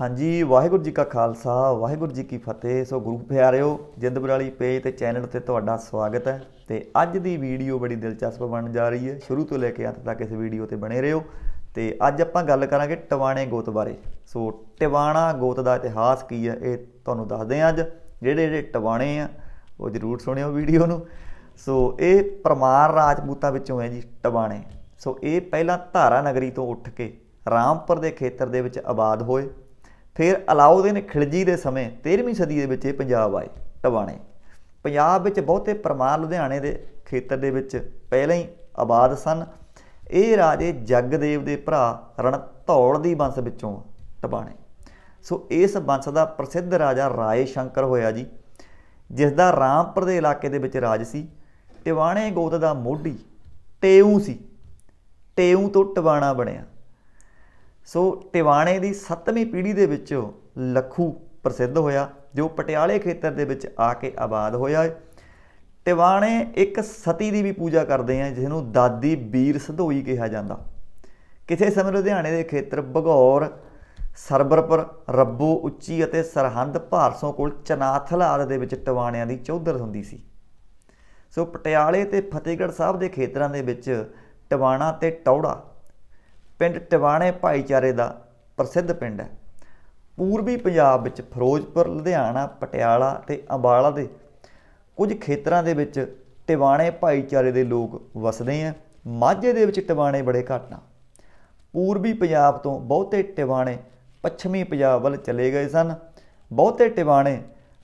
ਹਾਂਜੀ ਵਾਹਿਗੁਰੂ ਜੀ ਕਾ ਖਾਲਸਾ ਵਾਹਿਗੁਰੂ ਜੀ ਕੀ ਫਤਿਹ ਸੋ ਗੁਰੂ ਪਿਆਰਿਓ ਜਿੰਦ ਪੇਜ ਤੇ ਚੈਨਲ ਤੇ ਤੁਹਾਡਾ ਸਵਾਗਤ ਹੈ ਤੇ ਅੱਜ ਦੀ ਵੀਡੀਓ ਬੜੀ ਦਿਲਚਸਪ ਬਣਨ ਜਾ ਰਹੀ ਹੈ ਸ਼ੁਰੂ ਤੋਂ ਲੈ ਕੇ ਅੰਤ ਤੱਕ ਇਸ ਵੀਡੀਓ ਤੇ ਬਣੇ ਰਹੋ ਤੇ ਅੱਜ ਆਪਾਂ ਗੱਲ ਕਰਾਂਗੇ ਟਿਵਾਣੇ ਗੋਤ ਬਾਰੇ ਸੋ ਟਿਵਾਣਾ ਗੋਤ ਦਾ ਇਤਿਹਾਸ ਕੀ ਹੈ ਇਹ ਤੁਹਾਨੂੰ ਦੱਸਦੇ ਹਾਂ ਅੱਜ ਜਿਹੜੇ ਜਿਹੜੇ ਟਿਵਾਣੇ ਆ ਉਹ ਜ਼ਰੂਰ ਸੁਣਿਓ ਵੀਡੀਓ ਨੂੰ ਸੋ ਇਹ ਪਰਮਾਰ ਰਾਜਪੂਤਾਂ ਵਿੱਚੋਂ ਹੈ ਜੀ ਟਿਵਾਣੇ ਸੋ ਇਹ ਪਹਿਲਾਂ ਧਾਰਾ ਨਗਰੀ ਤੋਂ ਉੱਠ ਕੇ ਰਾਮਪੁਰ ਦੇ ਖੇਤਰ ਦੇ ਵਿੱਚ ਆਬਾਦ ਹੋਏ ਫਿਰ ਅਲਾਉਦੀਨ ਖਿਲਜੀ ਦੇ ਸਮੇਂ 13ਵੀਂ ਸਦੀ ਦੇ ਵਿੱਚ ਇਹ ਪੰਜਾਬ ਆਏ ਟਵਾਣੇ ਪੰਜਾਬ ਵਿੱਚ ਬਹੁਤੇ ਪਰਮਾਰ ਲੁਧਿਆਣੇ ਦੇ ਖੇਤਰ ਦੇ ਵਿੱਚ ਪਹਿਲਾਂ ਹੀ ਆਬਾਦ ਸਨ ਇਹ ਰਾਜੇ ਜਗਦੇਵ ਦੇ ਭਰਾ ਰਣਧੌਲ ਦੀ ਵੰਸ਼ ਵਿੱਚੋਂ ਟਬਾਣੇ ਸੋ ਇਸ ਵੰਸ਼ ਦਾ ਪ੍ਰਸਿੱਧ ਰਾਜਾ ਰਾਏ ਸ਼ੰਕਰ ਹੋਇਆ ਜੀ ਜਿਸ ਦਾ ਰਾਮਪੁਰ ਦੇ ਇਲਾਕੇ ਦੇ ਵਿੱਚ ਰਾਜ ਸੀ ਟਵਾਣੇ ਗੋਤ ਦਾ ਮੋਢੀ ਟੇਉ ਸੀ ਟੇਉ ਤੋਂ ਟਵਾਣਾ ਬਣਿਆ ਸੋ ਟਿਵਾਣੇ ਦੀ 7ਵੀਂ ਪੀੜ੍ਹੀ ਦੇ ਵਿੱਚੋਂ ਲੱਖੂ ਪ੍ਰਸਿੱਧ ਹੋਇਆ ਜੋ ਪਟਿਆਲੇ ਖੇਤਰ ਦੇ ਵਿੱਚ ਆ ਕੇ ਆਬਾਦ ਹੋਇਆ ਟਿਵਾਣੇ ਇੱਕ ਸਤੀ ਦੀ ਵੀ ਪੂਜਾ ਕਰਦੇ ਆ ਜਿਸ ਨੂੰ ਦਾਦੀ ਬੀਰ ਸਧੋਈ ਕਿਹਾ ਜਾਂਦਾ ਕਿਸੇ ਸਮੇਂ ਲੁਧਿਆਣੇ ਦੇ ਖੇਤਰ ਭਗੌਰ ਸਰਬਰਪੁਰ ਰੱਬੋ ਉੱਚੀ ਅਤੇ ਸਰਹੰਦ ਭਾਰਸੋਂ ਕੋਲ ਚਨਾਥਲ ਆਦ ਦੇ ਵਿੱਚ ਟਿਵਾਣਿਆਂ ਦੀ ਚੌਧਰ ਹੁੰਦੀ ਸੀ ਸੋ ਪਟਿਆਲੇ ਤੇ ਫਤਿਹਗੜ੍ਹ ਸਾਹਿਬ ਦੇ ਖੇਤਰਾਂ ਦੇ ਵਿੱਚ ਟਿਵਾਣਾ ਤੇ ਟੌੜਾ ਪਿੰਡ ਟਿਵਾਣੇ ਭਾਈਚਾਰੇ ਦਾ ਪ੍ਰਸਿੱਧ ਪਿੰਡ ਹੈ ਪੂਰਬੀ ਪੰਜਾਬ ਵਿੱਚ ਫਿਰੋਜ਼ਪੁਰ ਲੁਧਿਆਣਾ ਪਟਿਆਲਾ ਤੇ ਅੰਬਾਲਾ ਦੇ ਕੁਝ ਖੇਤਰਾਂ ਦੇ ਵਿੱਚ ਟਿਵਾਣੇ ਭਾਈਚਾਰੇ ਦੇ ਲੋਕ ਵਸਦੇ ਆ ਮਾਝੇ ਦੇ ਵਿੱਚ ਟਿਵਾਣੇ ਬੜੇ ਘੱਟ ਆ ਪੂਰਬੀ ਪੰਜਾਬ ਤੋਂ ਬਹੁਤੇ ਟਿਵਾਣੇ ਪੱਛਮੀ ਪੰਜਾਬ ਵੱਲ ਚਲੇ ਗਏ ਸਨ ਬਹੁਤੇ ਟਿਵਾਣੇ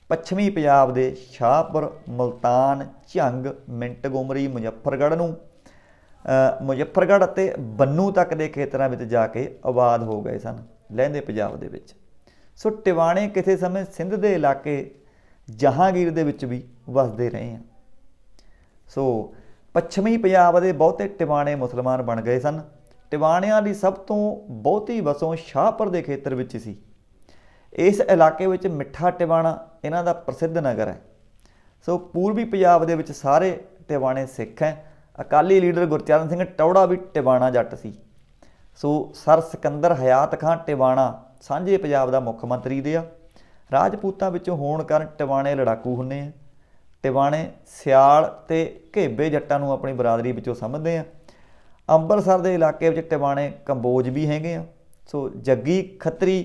ਪੱਛਮੀ ਪੰਜਾਬ ਦੇ ਸ਼ਾਹਪੁਰ ਮਲਤਾਨ ਝੰਗ ਮਿੰਟਗੋਮਰੀ ਮੁਜ਼ੱਫਰਗੜ੍ਹ ਨੂੰ ਮੁਜ਼ੱਫਰਗੜ੍ਹ ਅਤੇ ਬੰਨੂ ਤੱਕ ਦੇ ਖੇਤਰਾਂ ਵਿੱਚ ਜਾ ਕੇ ਆਬਾਦ ਹੋ ਗਏ ਸਨ ਲਹਿੰਦੇ ਪੰਜਾਬ ਦੇ ਵਿੱਚ ਸੋ ਟਿਵਾਣੇ ਕਿਸੇ ਸਮੇਂ ਸਿੰਧ ਦੇ ਇਲਾਕੇ ਜਹਾਂਗੀਰ ਦੇ ਵਿੱਚ ਵੀ ਵਸਦੇ ਰਹੇ ਆ ਸੋ ਪੱਛਮੀ ਪੰਜਾਬ ਦੇ ਬਹੁਤੇ ਟਿਵਾਣੇ ਮੁਸਲਮਾਨ ਬਣ ਗਏ ਸਨ ਟਿਵਾਣਿਆਂ ਦੀ ਸਭ ਤੋਂ ਬਹੁਤੀ ਵਸੋਂ ਸ਼ਾਹਪੁਰ ਦੇ ਖੇਤਰ ਵਿੱਚ ਸੀ ਇਸ ਇਲਾਕੇ ਵਿੱਚ ਮਿੱਠਾ ਟਿਵਾਣਾ ਇਹਨਾਂ ਦਾ ਪ੍ਰਸਿੱਧ ਨਗਰ ਹੈ ਸੋ ਪੂਰਬੀ ਪੰਜਾਬ ਦੇ ਵਿੱਚ ਸਾਰੇ ਟਿਵਾਣੇ ਸਿੱਖ ਹੈ ਅਕਾਲੀ ਲੀਡਰ ਗੁਰਚਰਨ ਸਿੰਘ ਟੌੜਾ ਵੀ ਟਿਵਾਣਾ ਜੱਟ ਸੀ ਸੋ ਸਰ ਸਿਕੰਦਰ ਹਯਾਤ ਖਾਨ ਟਿਵਾਣਾ ਸਾਂਝੇ ਪੰਜਾਬ ਦਾ ਮੁੱਖ ਮੰਤਰੀ ਦੇ ਆ ਰਾਜਪੂਤਾਂ ਵਿੱਚੋਂ ਹੋਣ ਕਾਰਨ ਟਿਵਾਣੇ ਲੜਾਕੂ ਹੁੰਨੇ ਆ ਟਿਵਾਣੇ ਸਿਆਲ ਤੇ ਘੇਬੇ ਜੱਟਾਂ ਨੂੰ ਆਪਣੀ ਬਰਾਦਰੀ ਵਿੱਚੋਂ ਸਮਝਦੇ ਆ ਅੰਮ੍ਰਿਤਸਰ ਦੇ ਇਲਾਕੇ ਵਿੱਚ ਟਿਵਾਣੇ ਕੰਬੋਜ ਵੀ ਹੈਗੇ ਆ ਸੋ ਜੱਗੀ ਖੱਤਰੀ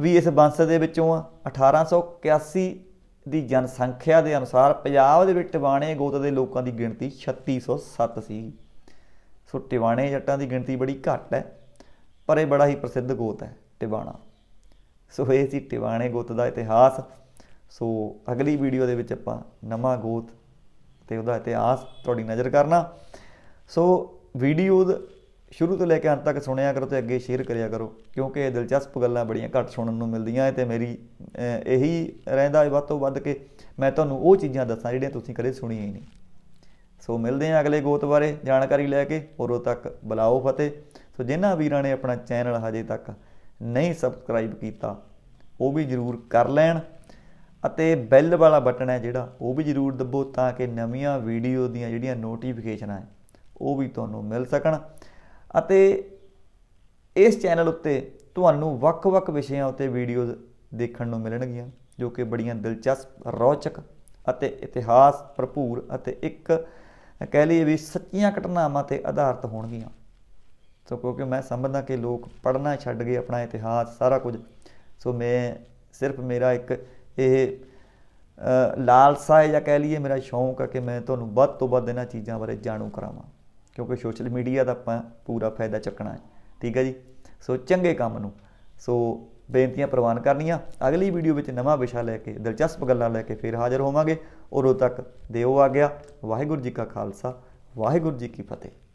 ਵੀ ਇਸ ਬੰਸ ਦੇ ਵਿੱਚੋਂ ਆ 1881 ਦੀ ਜਨਸੰਖਿਆ ਦੇ ਅਨੁਸਾਰ ਪੰਜਾਬ ਦੇ ਵਿੱਚ ਟਿਵਾਣੇ ਗੋਤ ਦੇ ਲੋਕਾਂ ਦੀ ਗਿਣਤੀ 3607 ਸੀ ਸੋ ਟਿਵਾਣੇ ਜੱਟਾਂ ਦੀ ਗਿਣਤੀ ਬੜੀ ਘੱਟ ਹੈ ਪਰ ਇਹ ਬੜਾ ਹੀ ਪ੍ਰਸਿੱਧ ਗੋਤ ਹੈ ਟਿਵਾਣਾ ਸੋ ਇਹ ਸੀ ਟਿਵਾਣੇ ਗੋਤ ਦਾ ਇਤਿਹਾਸ ਸੋ ਅਗਲੀ ਵੀਡੀਓ ਦੇ ਵਿੱਚ ਆਪਾਂ ਨਵਾਂ ਗੋਤ ਤੇ ਉਹਦਾ ਇਤਿਹਾਸ ਤੁਹਾਡੀ ਨਜ਼ਰ ਕਰਨਾ ਸੋ ਵੀਡੀਓ ਸ਼ੁਰੂ ਤੋਂ ਲੈ ਕੇ ਅੰਤ ਤੱਕ ਸੁਣਿਆ ਕਰੋ ਤੇ ਅੱਗੇ ਸ਼ੇਅਰ ਕਰਿਆ ਕਰੋ ਕਿਉਂਕਿ ਇਹ ਦਿਲਚਸਪ ਗੱਲਾਂ ਬੜੀਆਂ ਘੱਟ ਸੁਣਨ ਨੂੰ ਮਿਲਦੀਆਂ ਤੇ ਮੇਰੀ ਇਹੀ ਰਹਿੰਦਾ ਵੱਧ ਤੋਂ ਵੱਧ ਕਿ ਮੈਂ ਤੁਹਾਨੂੰ ਉਹ ਚੀਜ਼ਾਂ ਦੱਸਾਂ ਜਿਹੜੀਆਂ ਤੁਸੀਂ ਕਦੇ ਸੁਣੀਆਂ ਹੀ ਨਹੀਂ ਸੋ ਮਿਲਦੇ ਹਾਂ ਅਗਲੇ ਗੋਤ ਬਾਰੇ ਜਾਣਕਾਰੀ ਲੈ ਕੇ ਉਦੋਂ ਤੱਕ ਬਲਾਓ ਫਤਿਹ ਸੋ ਜਿਨ੍ਹਾਂ ਵੀਰਾਂ ਨੇ ਆਪਣਾ ਚੈਨਲ ਹਜੇ ਤੱਕ ਨਹੀਂ ਸਬਸਕ੍ਰਾਈਬ ਕੀਤਾ ਉਹ ਵੀ ਜਰੂਰ ਕਰ ਲੈਣ ਅਤੇ ਬੈਲ ਵਾਲਾ ਬਟਨ ਹੈ ਜਿਹੜਾ ਉਹ ਵੀ ਜਰੂਰ ਦਬੋ ਤਾਂ ਕਿ ਨਵੀਆਂ ਵੀਡੀਓ ਦੀਆਂ ਜਿਹੜੀਆਂ ਨੋਟੀਫਿਕੇਸ਼ਨਾਂ ਹੈ ਉਹ ਵੀ ਤੁਹਾਨੂੰ ਮਿਲ ਸਕਣ ਅਤੇ ਇਸ ਚੈਨਲ ਉੱਤੇ ਤੁਹਾਨੂੰ ਵੱਖ-ਵੱਖ ਵਿਸ਼ਿਆਂ ਉੱਤੇ ਵੀਡੀਓਜ਼ ਦੇਖਣ ਨੂੰ ਮਿਲਣਗੀਆਂ ਜੋ ਕਿ ਬੜੀਆਂ ਦਿਲਚਸਪ ਰੋਚਕ ਅਤੇ ਇਤਿਹਾਸ ਭਰਪੂਰ ਅਤੇ ਇੱਕ ਕਹਿ ਲਈਏ ਵੀ ਸੱਚੀਆਂ ਘਟਨਾਵਾਂ ਤੇ ਆਧਾਰਿਤ ਹੋਣਗੀਆਂ ਸੋ ਕਿਉਂਕਿ ਮੈਂ ਸਮਝਦਾ ਕਿ ਲੋਕ ਪੜਨਾ ਛੱਡ ਗਏ ਆਪਣਾ ਇਤਿਹਾਸ ਸਾਰਾ ਕੁਝ ਸੋ ਮੈਂ ਸਿਰਫ ਮੇਰਾ ਇੱਕ ਇਹ ਲਾਲਸਾ ਹੈ ਜਾਂ ਕਹਿ ਲਈਏ ਮੇਰਾ ਸ਼ੌਂਕ ਹੈ ਕਿ ਮੈਂ ਤੁਹਾਨੂੰ ਵੱਧ ਤੋਂ ਵੱਧ ਇਹਨਾਂ ਚੀਜ਼ਾਂ ਬਾਰੇ ਜਾਣੂ ਕਰਾਵਾਂ ਕਿਉਂਕਿ ਸੋਸ਼ਲ ਮੀਡੀਆ ਦਾ ਆਪਾਂ ਪੂਰਾ ਫਾਇਦਾ ਚੱਕਣਾ ਹੈ ਠੀਕ ਹੈ ਜੀ ਸੋ ਚੰਗੇ ਕੰਮ ਨੂੰ ਸੋ ਬੇਨਤੀਆਂ ਪ੍ਰਵਾਨ ਕਰਨੀਆਂ ਅਗਲੀ ਵੀਡੀਓ ਵਿੱਚ ਨਵਾਂ ਵਿਸ਼ਾ ਲੈ ਕੇ ਦਿਲਚਸਪ ਗੱਲਾਂ ਲੈ ਕੇ ਫੇਰ ਹਾਜ਼ਰ ਹੋਵਾਂਗੇ ਉਦੋਂ ਤੱਕ ਦਿਓ ਆ ਗਿਆ ਵਾਹਿਗੁਰੂ ਜੀ ਕਾ ਖਾਲਸਾ ਵਾਹਿਗੁਰੂ ਜੀ ਕੀ ਫਤਿਹ